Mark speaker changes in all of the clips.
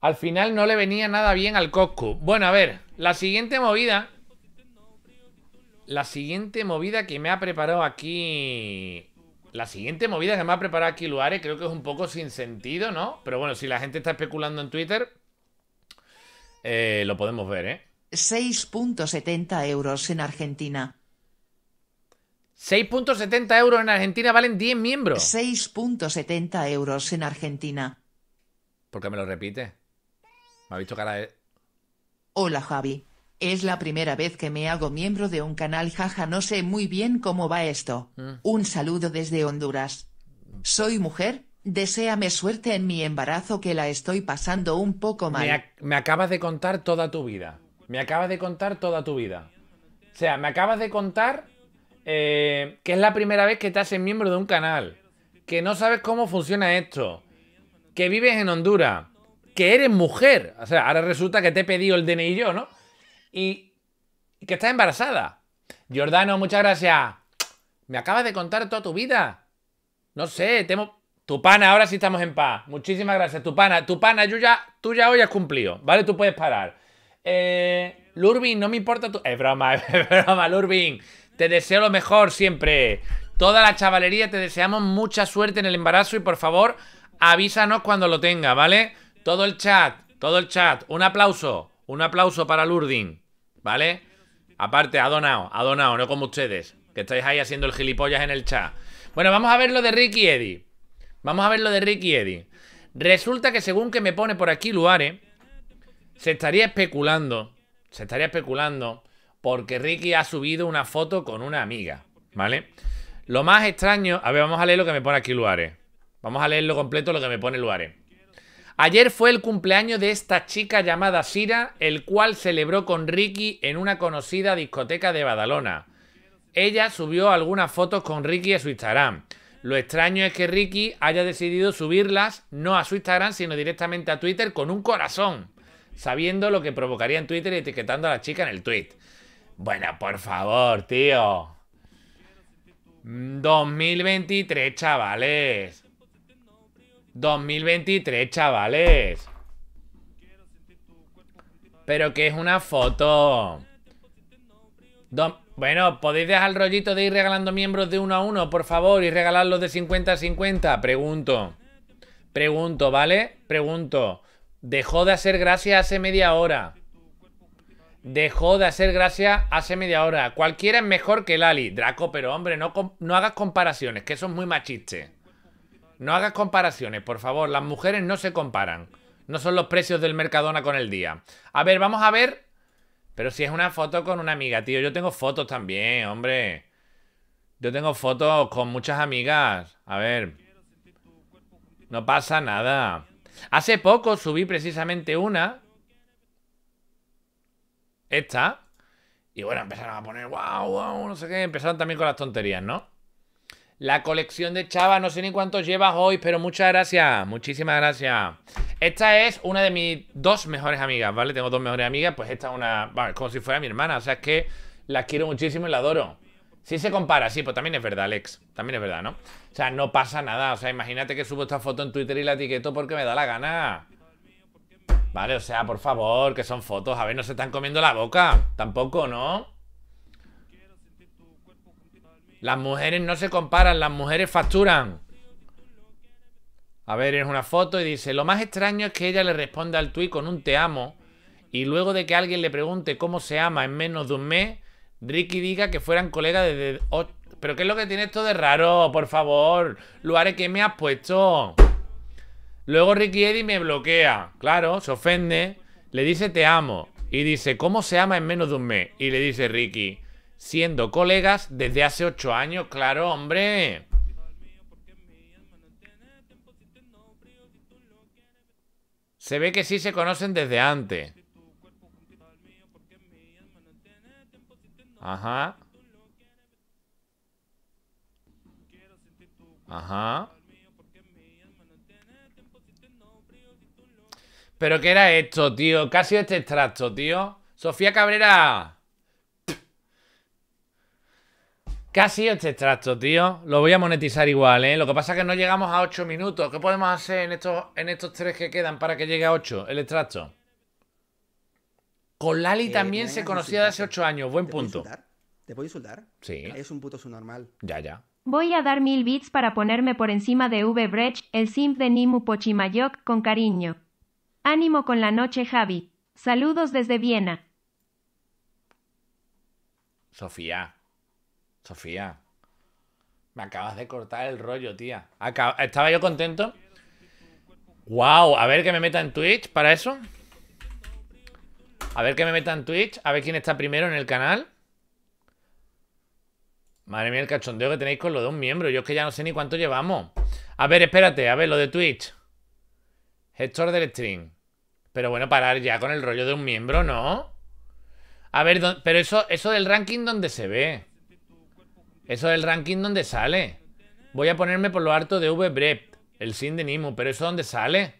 Speaker 1: Al final no le venía nada bien al Coscu. Bueno, a ver, la siguiente movida. La siguiente movida que me ha preparado aquí. La siguiente movida que me ha preparado aquí Luare creo que es un poco sin sentido, ¿no? Pero bueno, si la gente está especulando en Twitter, eh, lo podemos ver, ¿eh? 6.70 euros en Argentina. 6.70 euros en Argentina valen 10 miembros. 6.70 euros en Argentina. ¿Por qué me lo repite? Me ha visto cara Hola Javi. Es la primera vez que me hago miembro de un canal, jaja, no sé muy bien cómo va esto. Mm. Un saludo desde Honduras. Soy mujer, deséame suerte en mi embarazo que la estoy pasando un poco mal. Me, acabas de contar toda tu vida. Me acabas de contar toda tu vida. O sea, me acabas de contar eh, que es la primera vez que te haces miembro de un canal, que no sabes cómo funciona esto, que vives en Honduras, que eres mujer. O sea, ahora resulta que te he pedido el DNI yo, ¿no? Y que estás embarazada. Giordano, muchas gracias. Me acabas de contar toda tu vida. No sé, tengo... Tu pana, ahora sí estamos en paz. Muchísimas gracias, tu pana. Tu pana, ya, tú ya hoy has cumplido, ¿vale? Tú puedes parar. Eh, Lurbin, no me importa tu... Es broma, es broma, Lurbin. Te deseo lo mejor siempre. Toda la chavalería, te deseamos mucha suerte en el embarazo y por favor, avísanos cuando lo tenga, ¿vale? Todo el chat, todo el chat. Un aplauso, un aplauso para Lurdin, ¿vale? Aparte, a donado, a donado, no como ustedes, que estáis ahí haciendo el gilipollas en el chat. Bueno, vamos a ver lo de Ricky Eddy. Vamos a ver lo de Ricky Eddy. Resulta que según que me pone por aquí Luare, se estaría especulando, se estaría especulando, porque Ricky ha subido una foto con una amiga, ¿vale? Lo más extraño, a ver, vamos a leer lo que me pone aquí Luare. Vamos a leerlo completo lo que me pone Luare. Ayer fue el cumpleaños de esta chica llamada Sira, el cual celebró con Ricky en una conocida discoteca de Badalona. Ella subió algunas fotos con Ricky a su Instagram. Lo extraño es que Ricky haya decidido subirlas no a su Instagram, sino directamente a Twitter con un corazón, sabiendo lo que provocaría en Twitter y etiquetando a la chica en el tweet. Bueno, por favor, tío. 2023, mm, chavales. 2023, chavales. Pero que es una foto. bueno, ¿podéis dejar el rollito de ir regalando miembros de uno a uno, por favor? Y regalarlos de 50 a 50. Pregunto. Pregunto, ¿vale? Pregunto. Dejó de hacer gracia hace media hora. Dejó de hacer gracia hace media hora. Cualquiera es mejor que Lali. Draco, pero hombre, no, no hagas comparaciones, que eso es muy machiste. No hagas comparaciones, por favor. Las mujeres no se comparan. No son los precios del Mercadona con el día. A ver, vamos a ver. Pero si es una foto con una amiga, tío. Yo tengo fotos también, hombre. Yo tengo fotos con muchas amigas. A ver. No pasa nada. Hace poco subí precisamente una. Esta. Y bueno, empezaron a poner wow, wow, no sé qué. Empezaron también con las tonterías, ¿no? La colección de Chava, no sé ni cuántos llevas hoy, pero muchas gracias, muchísimas gracias. Esta es una de mis dos mejores amigas, ¿vale? Tengo dos mejores amigas, pues esta es una, es como si fuera mi hermana, o sea, es que la quiero muchísimo y la adoro. Si se compara, sí, pues también es verdad, Alex, también es verdad, ¿no? O sea, no pasa nada, o sea, imagínate que subo esta foto en Twitter y la etiqueto porque me da la gana. Vale, o sea, por favor, que son fotos, a ver, no se están comiendo la boca, tampoco, ¿no? Las mujeres no se comparan, las mujeres facturan. A ver, es una foto y dice, lo más extraño es que ella le responde al tuit con un te amo y luego de que alguien le pregunte cómo se ama en menos de un mes, Ricky diga que fueran colegas desde... Pero ¿qué es lo que tiene esto de raro? Por favor, lugares que me has puesto. Luego Ricky Eddy me bloquea. Claro, se ofende. Le dice te amo. Y dice, ¿cómo se ama en menos de un mes? Y le dice Ricky, siendo colegas desde hace ocho años, claro, hombre. Se ve que sí se conocen desde antes. Ajá. Ajá. ¿Pero qué era esto, tío? casi este extracto, tío? Sofía Cabrera. Casi este extracto, tío. Lo voy a monetizar igual, ¿eh? Lo que pasa es que no llegamos a 8 minutos. ¿Qué podemos hacer en estos, en estos 3 que quedan para que llegue a 8 el extracto? Con Lali eh, también se conocía de hace 8 años. Buen punto. ¿Te puedo insultar? Sí. Es un puto normal. Ya, ya. Voy a dar mil bits para ponerme por encima de V. Brecht, el simp de Nimu Pochimayok, con cariño. Ánimo con la noche, Javi. Saludos desde Viena. Sofía. Sofía. Me acabas de cortar el rollo, tía. Estaba yo contento. Wow, a ver que me meta en Twitch para eso. A ver que me meta en Twitch, a ver quién está primero en el canal. Madre mía, el cachondeo que tenéis con lo de un miembro Yo es que ya no sé ni cuánto llevamos. A ver, espérate, a ver, lo de Twitch. Gestor del stream. Pero bueno, parar ya con el rollo de un miembro, ¿no? A ver, pero eso, eso del ranking, ¿dónde se ve? Eso del ranking ¿dónde sale. Voy a ponerme por lo harto de Vbrept, el sin de Nimo, pero eso dónde sale.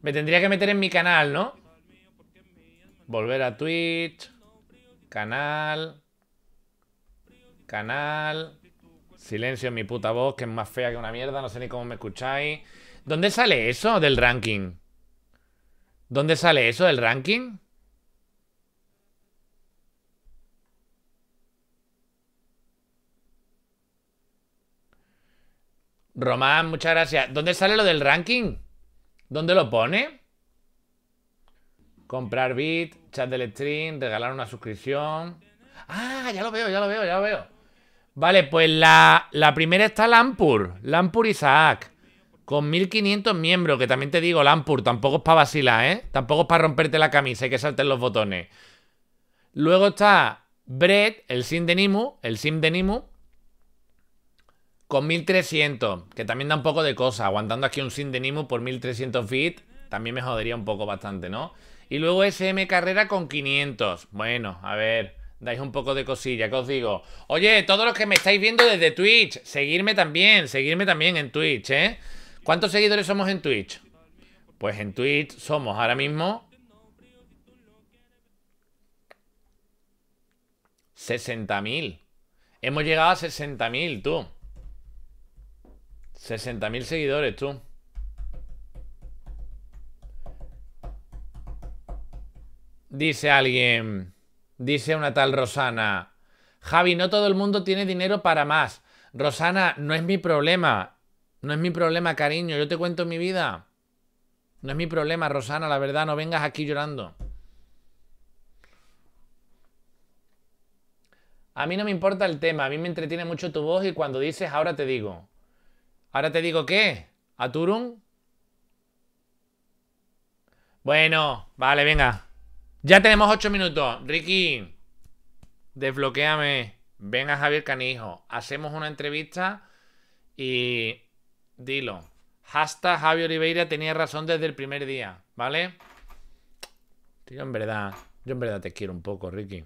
Speaker 1: Me tendría que meter en mi canal, ¿no? Volver a Twitch. Canal. Canal. Silencio en mi puta voz, que es más fea que una mierda, no sé ni cómo me escucháis. ¿Dónde sale eso del ranking? ¿Dónde sale eso del ranking? Román, muchas gracias. ¿Dónde sale lo del ranking? ¿Dónde lo pone? Comprar bit, chat del stream, regalar una suscripción. Ah, ya lo veo, ya lo veo, ya lo veo. Vale, pues la, la primera está Lampur, Lampur Isaac, con 1500 miembros, que también te digo, Lampur, tampoco es para vacilar, ¿eh? Tampoco es para romperte la camisa y que salten los botones. Luego está Brett, el sim de Nimu, el sim de Nimu, con 1300, que también da un poco de cosa. Aguantando aquí un sin de Nimo por 1300 bits también me jodería un poco bastante, ¿no? Y luego SM Carrera con 500. Bueno, a ver, dais un poco de cosilla, ¿qué os digo. Oye, todos los que me estáis viendo desde Twitch, seguirme también, seguirme también en Twitch, ¿eh? ¿Cuántos seguidores somos en Twitch? Pues en Twitch somos ahora mismo 60.000. Hemos llegado a 60.000, tú. 60.000 seguidores, tú. Dice alguien, dice una tal Rosana. Javi, no todo el mundo tiene dinero para más. Rosana, no es mi problema. No es mi problema, cariño. Yo te cuento mi vida. No es mi problema, Rosana, la verdad. No vengas aquí llorando. A mí no me importa el tema. A mí me entretiene mucho tu voz y cuando dices, ahora te digo. Ahora te digo qué. ¿A Turun? Bueno, vale, venga. Ya tenemos ocho minutos. Ricky, desbloqueame. Venga, Javier Canijo. Hacemos una entrevista y dilo. Hasta Javier Oliveira tenía razón desde el primer día, ¿vale? Tío, en verdad, yo en verdad te quiero un poco, Ricky.